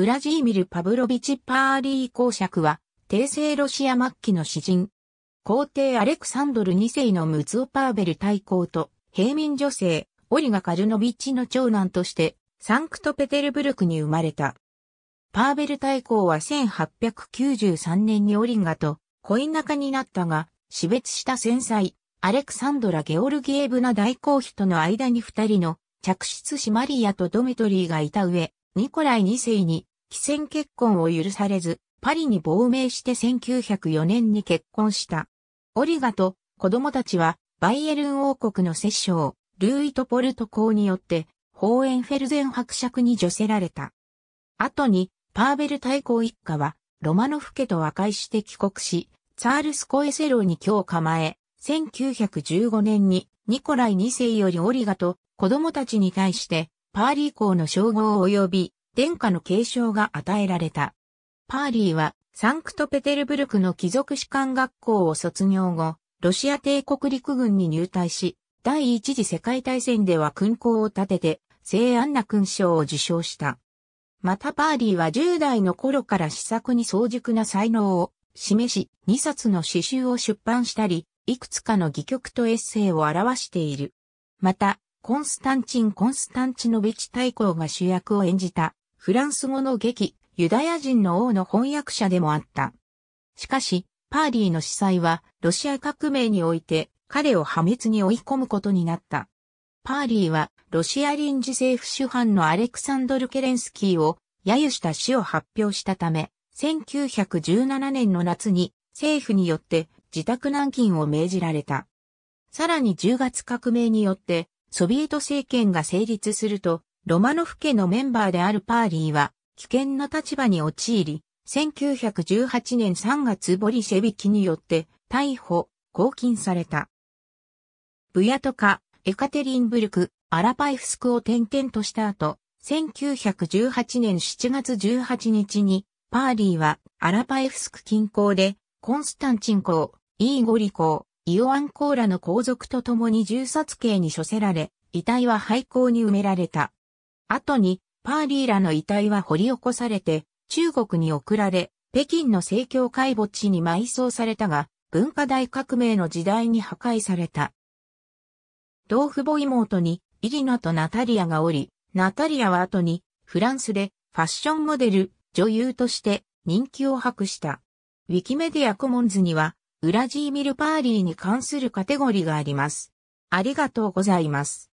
ウラジーミル・パブロビチ・パーリー公爵は、帝政ロシア末期の詩人。皇帝アレクサンドル2世のムツオパーベル大公と、平民女性、オリガ・カルノビッチの長男として、サンクトペテルブルクに生まれた。パーベル大公は1893年にオリガと恋仲になったが、死別した戦災、アレクサンドラ・ゲオルギエブナ大公妃との間に二人の着室子マリアとドメトリーがいた上、ニコライ2世に非戦結婚を許されず、パリに亡命して1904年に結婚した。オリガと子供たちはバイエルン王国の摂政、ルーイト・ポルト公によって、ホーエンフェルゼン伯爵に除せられた。後に、パーベル大公一家は、ロマノフ家と和解して帰国し、チャールス・コエセローに今日構え、1915年にニコライ2世よりオリガと子供たちに対して、パーリー公の称号及び殿下の継承が与えられた。パーリーはサンクトペテルブルクの貴族士官学校を卒業後、ロシア帝国陸軍に入隊し、第一次世界大戦では勲功を立てて、聖安な勲章を受章した。またパーリーは10代の頃から試作に早熟な才能を示し、2冊の詩集を出版したり、いくつかの戯曲とエッセイを表している。また、コンスタンチン・コンスタンチノビチ大公が主役を演じたフランス語の劇、ユダヤ人の王の翻訳者でもあった。しかし、パーリーの司祭は、ロシア革命において、彼を破滅に追い込むことになった。パーリーは、ロシア臨時政府主犯のアレクサンドル・ケレンスキーを、揶揄した死を発表したため、1917年の夏に、政府によって、自宅軟禁を命じられた。さらに10月革命によって、ソビエト政権が成立すると、ロマノフ家のメンバーであるパーリーは、危険な立場に陥り、1918年3月ボリシェビキによって逮捕、拘禁された。ブヤトカ、エカテリンブルク、アラパイフスクを転々とした後、1918年7月18日に、パーリーはアラパイフスク近郊で、コンスタンチン公、イーゴリ公、イオアンコーラの皇族と共に銃殺刑に処せられ、遺体は廃校に埋められた。後に、パーリーらの遺体は掘り起こされて、中国に送られ、北京の政教会墓地に埋葬されたが、文化大革命の時代に破壊された。同父母妹に、イリナとナタリアがおり、ナタリアは後に、フランスで、ファッションモデル、女優として、人気を博した。ウィキメディアコモンズには、ウラジーミル・パーリーに関するカテゴリーがあります。ありがとうございます。